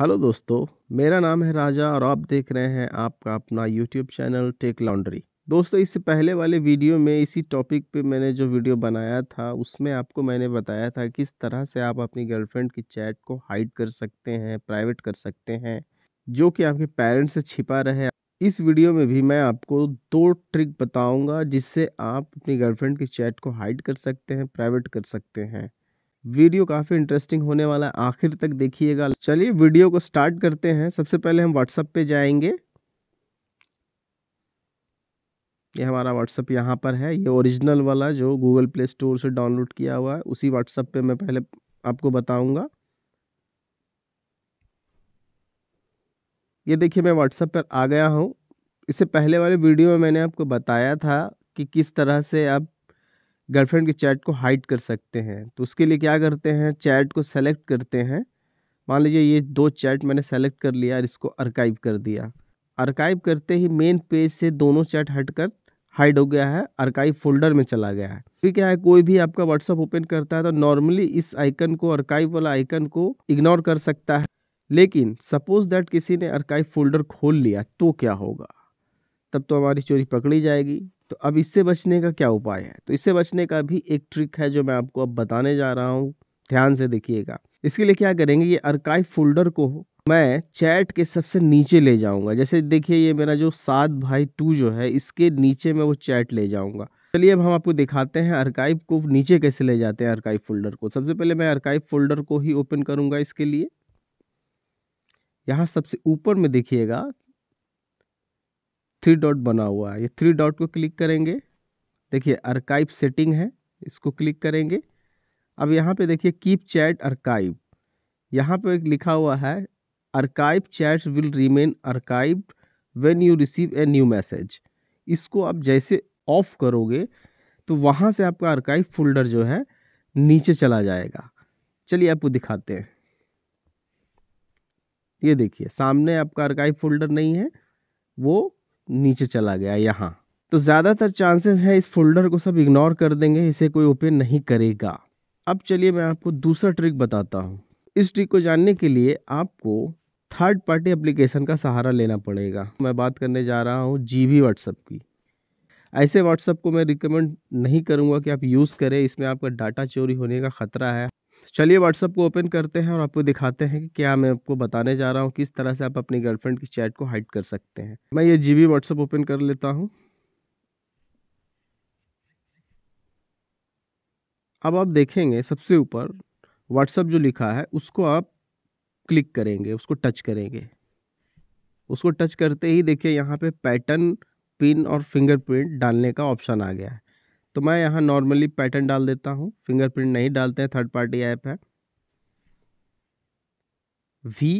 hello दोस्तों मेरा नाम है राजा और आप देख रहे हैं आपका अपना यूट्यूब चैनल टेक लॉन्ड्री दोस्तों इससे पहले वाले वीडियो में इसी टॉपिक पे मैंने जो वीडियो बनाया था उसमें आपको मैंने बताया था किस तरह से आप अपनी गर्लफ्रेंड की चैट को हाइड कर सकते हैं प्राइवेट कर सकते हैं जो कि आपके पेरेंट्स से छिपा रहे इस वीडियो में भी मैं आपको दो ट्रिक बताऊंगा जिससे आप अपनी गर्लफ्रेंड की चैट को हाइड कर सकते हैं प्राइवेट कर सकते हैं वीडियो काफ़ी इंटरेस्टिंग होने वाला है आखिर तक देखिएगा चलिए वीडियो को स्टार्ट करते हैं सबसे पहले हम व्हाट्सएप पे जाएंगे ये हमारा व्हाट्सअप यहाँ पर है ये ओरिजिनल वाला जो गूगल प्ले स्टोर से डाउनलोड किया हुआ है उसी व्हाट्सएप पे मैं पहले आपको बताऊंगा ये देखिए मैं व्हाट्सएप पर आ गया हूँ इससे पहले वाले वीडियो में मैंने आपको बताया था कि किस तरह से आप गर्लफ्रेंड के चैट को हाइड कर सकते हैं तो उसके लिए क्या करते हैं चैट को सेलेक्ट करते हैं मान लीजिए ये दो चैट मैंने सेलेक्ट कर लिया और इसको अर्काइव कर दिया अर्काइव करते ही मेन पेज से दोनों चैट हटकर हाइड हो गया है अर्काइव फोल्डर में चला गया है फिर क्या है कोई भी आपका व्हाट्सअप ओपन करता है तो नॉर्मली इस आइकन को अर्काइव वाला आइकन को इग्नोर कर सकता है लेकिन सपोज दैट किसी ने अर्काइव फोल्डर खोल लिया तो क्या होगा तब तो हमारी चोरी पकड़ी जाएगी तो अब इससे बचने का क्या उपाय है तो इससे बचने का भी एक ट्रिक है जो मैं आपको अब बताने जा रहा हूँ ध्यान से देखिएगा इसके लिए क्या करेंगे ये अर्काइव फोल्डर को मैं चैट के सबसे नीचे ले जाऊंगा जैसे देखिए ये मेरा जो सात भाई टू जो है इसके नीचे मैं वो चैट ले जाऊंगा चलिए अब हम आपको दिखाते हैं अर्काइव को नीचे कैसे ले जाते हैं अर्काइव फोल्डर को सबसे पहले मैं अर्काइव फोल्डर को ही ओपन करूंगा इसके लिए यहाँ सबसे ऊपर में देखिएगा थ्री डॉट बना हुआ है ये थ्री डॉट को क्लिक करेंगे देखिए अर्काइव सेटिंग है इसको क्लिक करेंगे अब यहाँ पे देखिए कीप चैट अर्काइव यहाँ पे लिखा हुआ है archive chats will remain archive when you receive a new message इसको आप जैसे ऑफ करोगे तो वहाँ से आपका अर्काइव फोल्डर जो है नीचे चला जाएगा चलिए आपको दिखाते हैं ये देखिए सामने आपका अर्काइव फोल्डर नहीं है वो नीचे चला गया यहाँ तो ज़्यादातर चांसेस है इस फोल्डर को सब इग्नोर कर देंगे इसे कोई ओपन नहीं करेगा अब चलिए मैं आपको दूसरा ट्रिक बताता हूँ इस ट्रिक को जानने के लिए आपको थर्ड पार्टी एप्लीकेशन का सहारा लेना पड़ेगा मैं बात करने जा रहा हूँ जी बी व्हाट्सअप की ऐसे व्हाट्सअप को मैं रिकमेंड नहीं करूँगा कि आप यूज़ करें इसमें आपका डाटा चोरी होने का ख़तरा है चलिए व्हाट्सअप को ओपन करते हैं और आपको दिखाते हैं कि क्या मैं आपको बताने जा रहा हूँ किस तरह से आप अपनी गर्लफ्रेंड की चैट को हाइड कर सकते हैं मैं ये जी बी व्हाट्सअप ओपन कर लेता हूँ अब आप देखेंगे सबसे ऊपर व्हाट्सअप जो लिखा है उसको आप क्लिक करेंगे उसको टच करेंगे उसको टच करते ही देखिए यहाँ पे पैटर्न पिन और फिंगरप्रिंट डालने का ऑप्शन आ गया है तो मैं यहाँ नॉर्मली पैटर्न डाल देता हूँ फिंगरप्रिंट नहीं डालते हैं थर्ड पार्टी ऐप है वी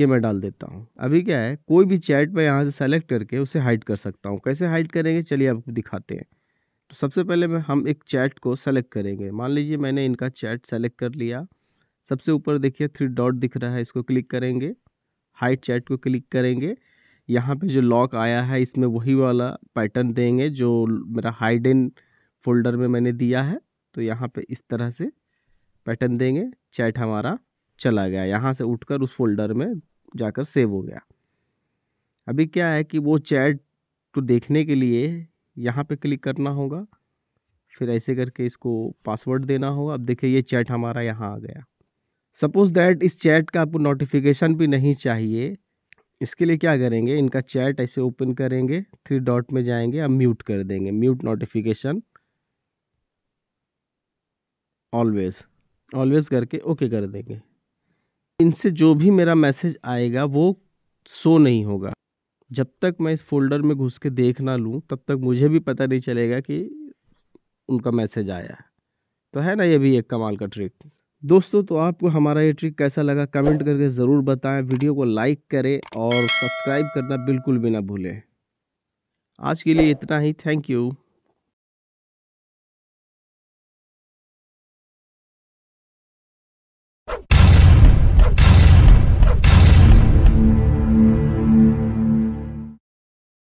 ये मैं डाल देता हूँ अभी क्या है कोई भी चैट मैं यहाँ से सेलेक्ट करके उसे हाइड कर सकता हूँ कैसे हाइड करेंगे चलिए आपको दिखाते हैं तो सबसे पहले मैं हम एक चैट को सेलेक्ट करेंगे मान लीजिए मैंने इनका चैट सेलेक्ट कर लिया सबसे ऊपर देखिए थ्री डॉट दिख रहा है इसको क्लिक करेंगे हाइट चैट को क्लिक करेंगे यहाँ पे जो लॉक आया है इसमें वही वाला पैटर्न देंगे जो मेरा हाइड एंड फोल्डर में मैंने दिया है तो यहाँ पे इस तरह से पैटर्न देंगे चैट हमारा चला गया यहाँ से उठकर उस फोल्डर में जाकर सेव हो गया अभी क्या है कि वो चैट को देखने के लिए यहाँ पे क्लिक करना होगा फिर ऐसे करके इसको पासवर्ड देना होगा अब देखिए ये चैट हमारा यहाँ आ गया सपोज़ दैट इस चैट का आपको नोटिफिकेशन भी नहीं चाहिए इसके लिए क्या करेंगे इनका चैट ऐसे ओपन करेंगे थ्री डॉट में जाएंगे अब म्यूट कर देंगे म्यूट नोटिफिकेशन ऑलवेज़ ऑलवेज़ करके ओके कर देंगे इनसे जो भी मेरा मैसेज आएगा वो शो नहीं होगा जब तक मैं इस फोल्डर में घुस के देख ना लूँ तब तक मुझे भी पता नहीं चलेगा कि उनका मैसेज आया है तो है ना ये भी एक कमाल का ट्रिक दोस्तों तो आपको हमारा ये ट्रिक कैसा लगा कमेंट करके ज़रूर बताएं वीडियो को लाइक करें और सब्सक्राइब करना बिल्कुल भी ना भूलें आज के लिए इतना ही थैंक यू